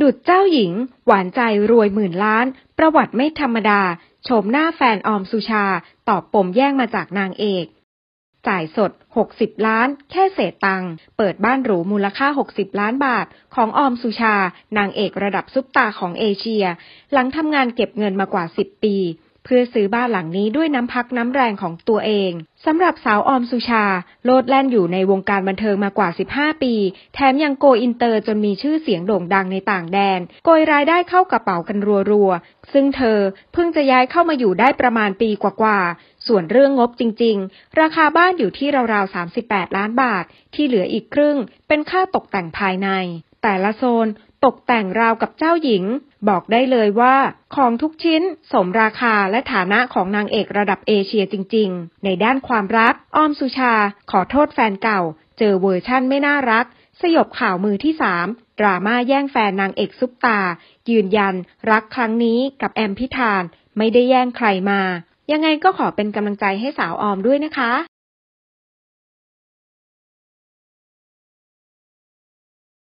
ดุดเจ้าหญิง หวานใจรวยหมื่นล้าน ประวัติไม่ธรรมดาโฉมหน้าแฟนออมสุชา ตอบปมแย่งมาจากนางเอก จ่ายสด 60 ล้าน แค่เศษตัง เปิดบ้านหรูมูลค่า 60 ล้านบาทของออมสุชา นางเอกระดับซุปตาของเอเชีย หลังทำงานเก็บเงินมากว่า 10 ปีเพื่อซื้อบ้านหลังนี้ด้วยน้ำพักน้ำแรงของตัวเอง สำหรับสาวออมสุชาโลดแล่นอยู่ในวงการบันเทิงมากว่า 15 ปี แถมยังโกอินเตอร์จนมีชื่อเสียงโด่งดังในต่างแดน โกยรายได้เข้ากระเป๋ากันรัวๆ ซึ่งเธอ เพิ่งจะย้ายเข้ามาอยู่ได้ประมาณปีกว่าๆ ส่วนเรื่องงบจริงๆ ราคาบ้านอยู่ที่ราวๆ38 ล้านบาท ที่เหลืออีกครึ่งเป็นค่าตกแต่งภายใน แต่ละโซนตกแต่งราวกับเจ้าหญิง บอกได้เลยว่า ของทุกชิ้น สมราคาและฐานะของนางเอกระดับเอเชียจริงๆ ในด้านความรักอ้อมสุชา ขอโทษแฟนเก่า เจอเวอร์ชั่นไม่น่ารัก สยบข่าวมือที่สามดราม่าแย่งแฟนนางเอกซุปตา ยืนยัน รักครั้งนี้กับแอมพิธาน ไม่ได้แย่งใครมา ยังไงก็ขอเป็นกำลังใจให้สาวออมด้วยนะคะ